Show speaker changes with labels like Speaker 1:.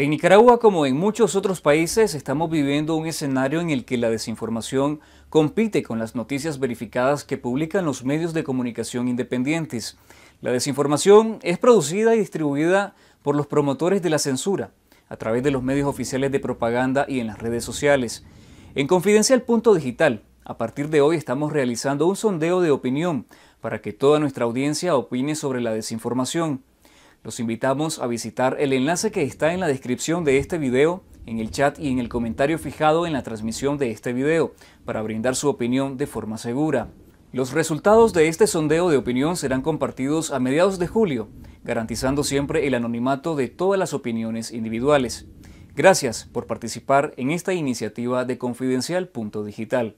Speaker 1: En Nicaragua, como en muchos otros países, estamos viviendo un escenario en el que la desinformación compite con las noticias verificadas que publican los medios de comunicación independientes. La desinformación es producida y distribuida por los promotores de la censura, a través de los medios oficiales de propaganda y en las redes sociales. En Confidencial Punto Digital, a partir de hoy estamos realizando un sondeo de opinión para que toda nuestra audiencia opine sobre la desinformación. Los invitamos a visitar el enlace que está en la descripción de este video, en el chat y en el comentario fijado en la transmisión de este video, para brindar su opinión de forma segura. Los resultados de este sondeo de opinión serán compartidos a mediados de julio, garantizando siempre el anonimato de todas las opiniones individuales. Gracias por participar en esta iniciativa de Confidencial.Digital.